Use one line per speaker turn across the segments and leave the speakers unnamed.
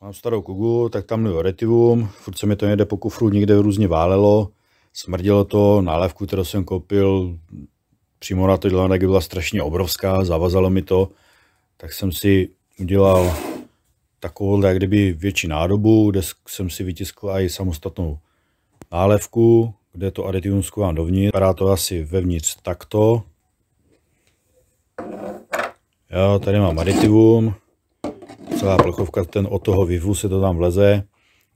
Mám starou kugu, tak tam liju retivum, furt se mi to někde po kufru někde různě válelo, smrdilo to, nálevku, kterou jsem koupil, přímo na to dělám, tak byla strašně obrovská, zavazalo mi to, tak jsem si udělal takovou, jak kdyby větší nádobu, kde jsem si vytiskl i samostatnou nálevku, kde to aditivum zkouvám dovnitř. Vypadá to asi vevnitř takto. Jo, tady mám aditivum celá plechovka, ten od toho vivu se to tam vleze.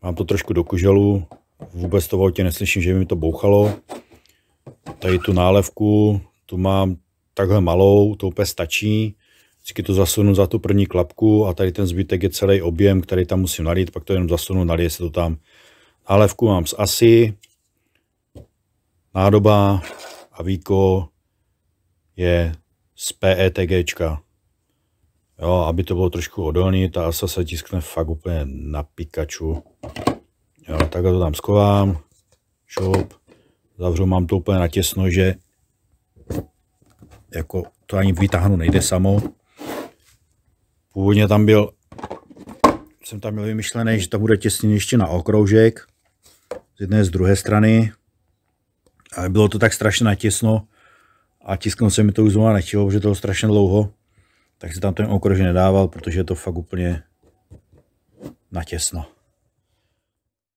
Mám to trošku do kuželu, vůbec to v autě neslyším, že by mi to bouchalo. Tady tu nálevku, tu mám takhle malou, to úplně stačí. Vždycky to zasunu za tu první klapku a tady ten zbytek je celý objem, který tam musím nalít, pak to jenom zasunu, nalije se to tam. Nálevku mám z ASI, nádoba a víko je z PETGčka. Jo, aby to bylo trošku odolný, ta asa se tiskne fakt úplně na pikaču. Jo, takhle to tam skovám, šup, zavřu, mám to úplně natěsno, že jako to ani vytáhnu nejde samo. Původně tam byl, jsem tam měl vymyšlený, že to bude těsně ještě na okroužek, z jedné z druhé strany. Ale bylo to tak strašně natěsno a tisknout se mi to už zrovna nechtělo, protože to bylo strašně dlouho tak se tam ten okrož nedával, protože je to fakt úplně natěsno.